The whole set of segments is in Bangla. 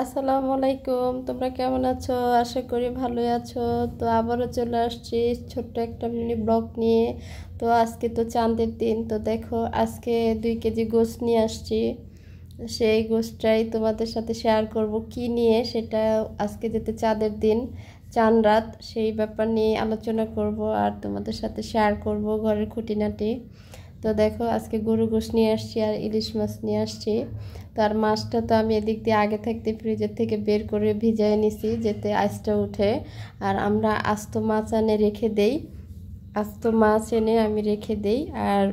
আসসালামু আলাইকুম তোমরা কেমন আছো আশা করি ভালোই আছো তো আবারও চলে আসছি ছোট্ট একটা মিনি ব্লগ নিয়ে তো আজকে তো চাঁদের দিন তো দেখো আজকে দুই কেজি গোস নিয়ে আসছি সেই গোসটাই তোমাদের সাথে শেয়ার করব কি নিয়ে সেটা আজকে যেতে চাঁদের দিন চান রাত সেই ব্যাপার নিয়ে আলোচনা করব আর তোমাদের সাথে শেয়ার করব ঘরের খুঁটিনাটি তো দেখো আজকে গরু গোস নিয়ে আসছি আর ইলিশ মাছ নিয়ে আসছি তার মাছটা তো আমি এদিক দিয়ে আগে থাকতে ফ্রিজের থেকে বের করে ভিজায় নিছি যেতে আইসটা উঠে আর আমরা আস্ত মাছ আনে রেখে দেই আস্ত মাছ এনে আমি রেখে দেই আর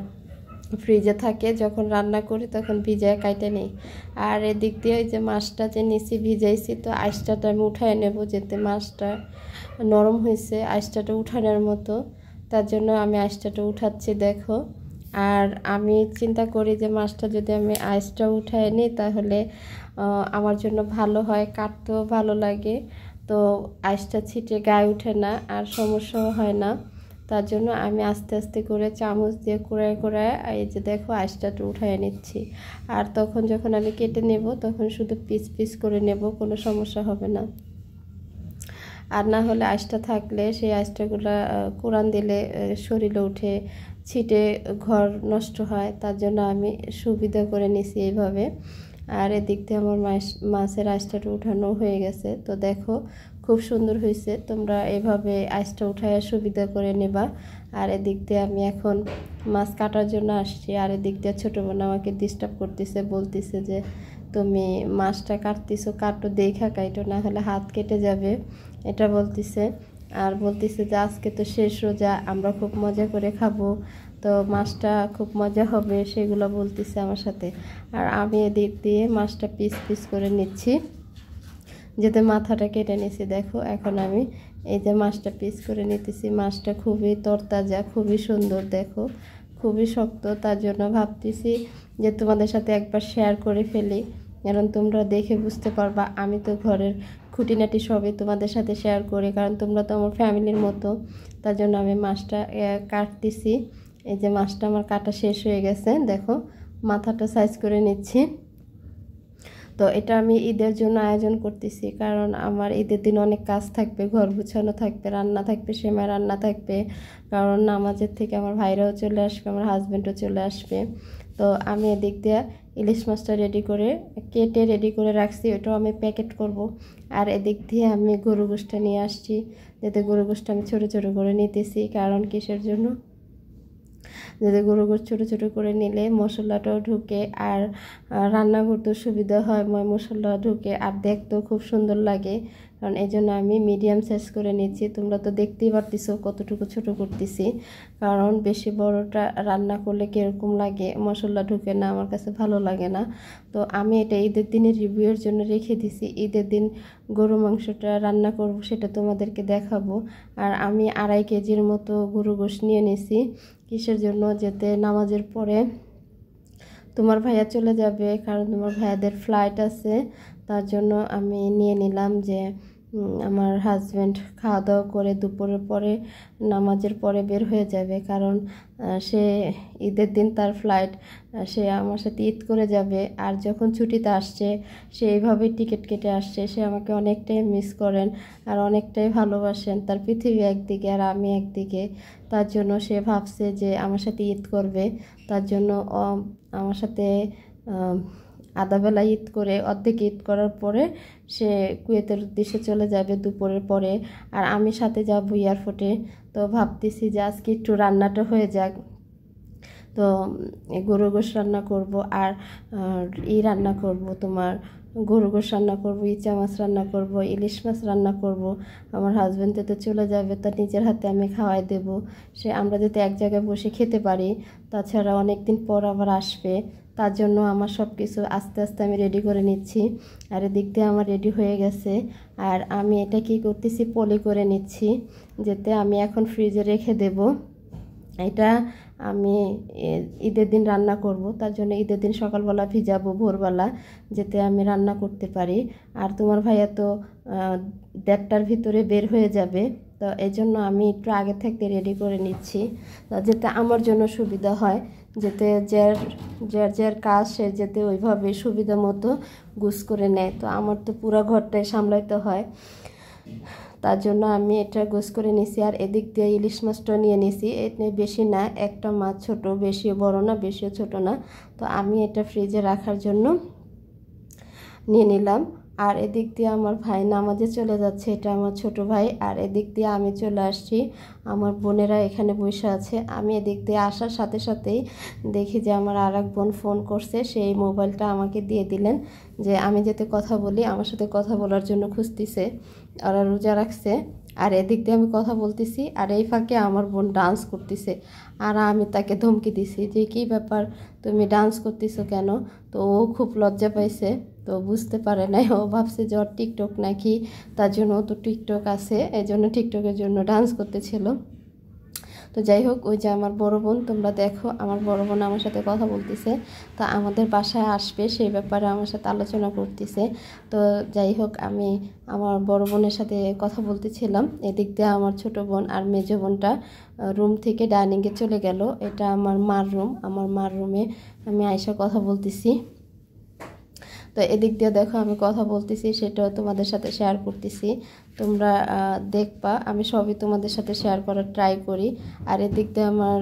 ফ্রিজে থাকে যখন রান্না করি তখন ভিজায় কাটে নেই আর এদিক দিয়ে ওই যে মাছটা যে নিচে ভিজাইছি তো আইসটাটা আমি উঠায় নেব যেতে মাছটা নরম হয়েছে আইসটাটা উঠানোর মতো তার জন্য আমি আইসটাটা উঠাচ্ছি দেখো আর আমি চিন্তা করি যে মাছটা যদি আমি আইসটা উঠাই নিই তাহলে আমার জন্য ভালো হয় কাটতেও ভালো লাগে তো আইসটা ছিটে গায়ে ওঠে না আর সমস্যাও হয় না তার জন্য আমি আস্তে আস্তে করে চামচ দিয়ে কুড়ায় কুড়ায় এই যে দেখো আঁশটা উঠাই নিচ্ছি আর তখন যখন আমি কেটে নেব তখন শুধু পিস পিস করে নেব কোনো সমস্যা হবে না আর না হলে আঁশটা থাকলে সেই আঁশটাগুলো কোরআন দিলে শরীরে উঠে ছিটে ঘর নষ্ট হয় তার জন্য আমি সুবিধা করে নিছি এইভাবে আর এদিক দিয়ে আমার মাছের আঁশটাটা উঠানো হয়ে গেছে তো দেখো খুব সুন্দর হয়েছে তোমরা এভাবে আঁশটা উঠায় সুবিধা করে নেবা আর এদিক দিয়ে আমি এখন মাছ কাটার জন্য আসছি আর এদিক দিয়ে ছোটো বোন আমাকে ডিস্টার্ব করতেছে বলতেছে যে তুমি মাছটা কাটতেছো কাটো দেখা কাটো না হলে হাত কেটে যাবে এটা বলতেছে আর বলতেছে যে আজকে তো শেষ রোজা আমরা খুব মজা করে খাবো তো মাছটা খুব মজা হবে সেগুলো বলতেছে আমার সাথে আর আমি এদিক দিয়ে মাছটা পিস পিস করে নিচ্ছি যাতে মাথাটা কেটে নিছি দেখো এখন আমি এই যে মাছটা পিস করে নিতেছি মাছটা খুবই তরতাজা খুবই সুন্দর দেখো খুবই শক্ত তার জন্য ভাবতেছি যে তোমাদের সাথে একবার শেয়ার করে ফেলি কারণ তোমরা দেখে বুঝতে পারবা আমি তো ঘরের খুঁটিনাটি সবই তোমাদের সাথে শেয়ার করি কারণ তোমরা তো আমার ফ্যামিলির মতো তার জন্য আমি মাছটা কাটতেছি এই যে মাছটা আমার কাটা শেষ হয়ে গেছে দেখো মাথাটা সাইজ করে নিচ্ছি তো এটা আমি ঈদের জন্য আয়োজন করতেছি কারণ আমার ঈদের দিন অনেক কাজ থাকবে ঘর গুছানো থাকবে রান্না থাকবে সেমাই রান্না থাকবে কারণ নামাজের থেকে আমার ভাইরাও চলে আসবে আমার হাজব্যান্ডও চলে আসবে তো আমি এদিক দিয়ে ইলিশ মাছটা রেডি করে কেটে রেডি করে রাখছি ওটাও আমি প্যাকেট করব আর এদিক দিয়ে আমি গরু গোষ্ঠা নিয়ে আসছি যাতে গরু গোষ্ঠা আমি ছোটো ছোটো করে নিতেছি কারণ কিসের জন্য যাতে গুঁড়ো করে ছোটো ছোটো করে নিলে মশলাটাও ঢুকে আর রান্না করতেও সুবিধা হয় ময় মশলা ঢুকে আর দেখতেও খুব সুন্দর লাগে কারণ এই জন্য আমি মিডিয়াম সাইজ করে নিয়েছি তোমরা তো দেখতেই পারতেছো কতটুকু ছোট করতেছি কারণ বেশি বড়টা রান্না করলে কীরকম লাগে মশলা ঢুকে না আমার কাছে ভালো লাগে না তো আমি এটা ঈদের দিনের রিভিউয়ের জন্য রেখে দিছি ঈদের দিন গরু মাংসটা রান্না করব সেটা তোমাদেরকে দেখাবো আর আমি আড়াই কেজির মতো গরু গোশ নিয়ে নিছি কিসের জন্য যেতে নামাজের পরে তোমার ভাইয়া চলে যাবে কারণ তোমার ভাইয়াদের ফ্লাইট আছে তার জন্য আমি নিয়ে নিলাম যে আমার হাজব্যান্ড খাওয়া দাওয়া করে দুপুরের পরে নামাজের পরে বের হয়ে যাবে কারণ সে ঈদের দিন তার ফ্লাইট সে আমার সাথে ঈদ করে যাবে আর যখন ছুটিতে আসছে সে এইভাবে টিকিট কেটে আসছে সে আমাকে অনেকটাই মিস করেন আর অনেকটাই ভালোবাসেন তার পৃথিবী একদিকে আর আমি একদিকে তার জন্য সে ভাবছে যে আমার সাথে ঈদ করবে তার জন্য আমার সাথে আধাবেলা ঈদ করে অর্ধেক ঈদ করার পরে সে কুয়েতের উদ্দেশ্যে চলে যাবে দুপুরের পরে আর আমি সাথে যাব এয়ারপোর্টে তো ভাবতেছি যে আজকে একটু রান্নাটা হয়ে যাক তো গরু গোশ রান্না করব আর ই রান্না করব তোমার গরু গোশ রান্না করবো ইচা মাছ রান্না করব ইলিশ মাছ রান্না করব আমার হাজব্যান্ড তো চলে যাবে তার নিজের হাতে আমি খাওয়াই দেব সে আমরা যাতে এক জায়গায় বসে খেতে পারি তাছাড়া অনেক দিন পর আবার আসবে তার জন্য আমার সব কিছু আস্তে আস্তে আমি রেডি করে নিচ্ছি আর এদিক দিয়ে আমার রেডি হয়ে গেছে আর আমি এটা কি করতেছি পলি করে নিচ্ছি যেতে আমি এখন ফ্রিজে রেখে দেব এটা আমি ঈদের দিন রান্না করব তার জন্য ঈদের দিন সকালবেলা ভিজাবো ভোরবেলা যেতে আমি রান্না করতে পারি আর তোমার ভাইয়া তো দেড়টার ভিতরে বের হয়ে যাবে তো এই জন্য আমি একটু আগে থেকে রেডি করে নিচ্ছি যাতে আমার জন্য সুবিধা হয় যেতে যার যার যার কাজ সে যেতে ওইভাবে সুবিধা মতো গুস করে নেয় তো আমার তো পুরো ঘরটাই সামলাইতে হয় তার জন্য আমি এটা গোস করে নিছি আর এদিক দিয়ে ইলিশ মাছটা নিয়ে নিছি এতে বেশি না একটা মাছ ছোট বেশি বড় না বেশিও ছোট না তো আমি এটা ফ্রিজে রাখার জন্য নিয়ে নিলাম আর এদিক দিয়ে আমার ভাই নামাজে চলে যাচ্ছে এটা আমার ছোট ভাই আর এদিক দিয়ে আমি চলে আসছি আমার বোনেরা এখানে বসে আছে আমি এদিক দিয়ে আসার সাথে সাথেই দেখি যে আমার আর এক বোন ফোন করছে সেই মোবাইলটা আমাকে দিয়ে দিলেন যে আমি যাতে কথা বলি আমার সাথে কথা বলার জন্য খুঁজতেছে ওরা রোজা রাখছে আর এদিক দিয়ে আমি কথা বলতেছি আর এই ফাঁকে আমার বোন ডান্স করতেছে আর আমি তাকে ধমকি দিছি যে কী ব্যাপার তুমি ডান্স করতেছো কেন তো ও খুব লজ্জা পাইছে তো বুঝতে পারে নাই ও ভাবছে যে ওর টিকটক নাকি তার জন্য তো টিকটক আছে এই জন্য টিকটকের জন্য ডান্স করতেছিল তো যাই হোক ওই যে আমার বড় বোন তোমরা দেখো আমার বড় বোন আমার সাথে কথা বলতেছে তা আমাদের বাসায় আসবে সেই ব্যাপারে আমার সাথে আলোচনা করতেছে তো যাই হোক আমি আমার বড় বোনের সাথে কথা বলতেছিলাম এদিক দিয়ে আমার ছোট বোন আর মেজো বোনটা রুম থেকে ডাইনিংয়ে চলে গেল এটা আমার মার রুম আমার মার রুমে আমি আয়সা কথা বলতেছি তো এদিক দিয়ে দেখো আমি কথা বলতেছি সেটাও তোমাদের সাথে শেয়ার করতেছি তোমরা দেখবা আমি সবই তোমাদের সাথে শেয়ার করার ট্রাই করি আর এদিক দিয়ে আমার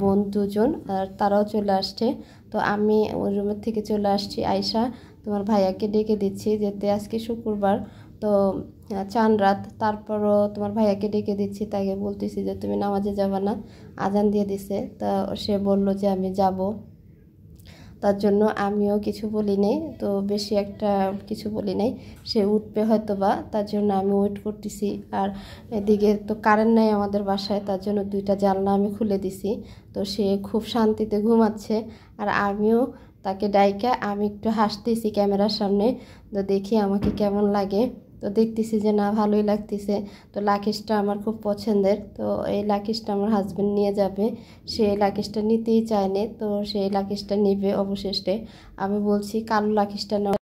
বোন দুজন আর তারাও চলে আসছে তো আমি ওই রুমের থেকে চলে আসছি আয়সা তোমার ভাইয়াকে ডেকে দিচ্ছি যেতে আজকে শুক্রবার তো চান রাত তারপরও তোমার ভাইয়াকে ডেকে দিচ্ছি তাকে বলতেছি যে তুমি নামাজে যাবা না আজান দিয়ে দিছে তা সে বলল যে আমি যাব তার জন্য আমিও কিছু বলি নাই তো বেশি একটা কিছু বলি নাই সে উঠবে হয়তো বা তার জন্য আমি ওয়েট করতেছি আর এদিকে তো কারেন্ট নাই আমাদের বাসায় তার জন্য দুইটা জানলা আমি খুলে দিছি তো সে খুব শান্তিতে ঘুমাচ্ছে আর আমিও তাকে ডাইকা আমি একটু হাসতেছি ক্যামেরার সামনে তো দেখি আমাকে কেমন লাগে তো দেখতেছি যে না ভালোই লাগতেছে তো লাকিসটা আমার খুব পছন্দের তো এই লাকিসটা আমার হাজব্যান্ড নিয়ে যাবে সে লাকিসটা নিতেই চায়নি তো সেই লাকিসটা নেবে অবশেষে আমি বলছি কালো লাকিসটা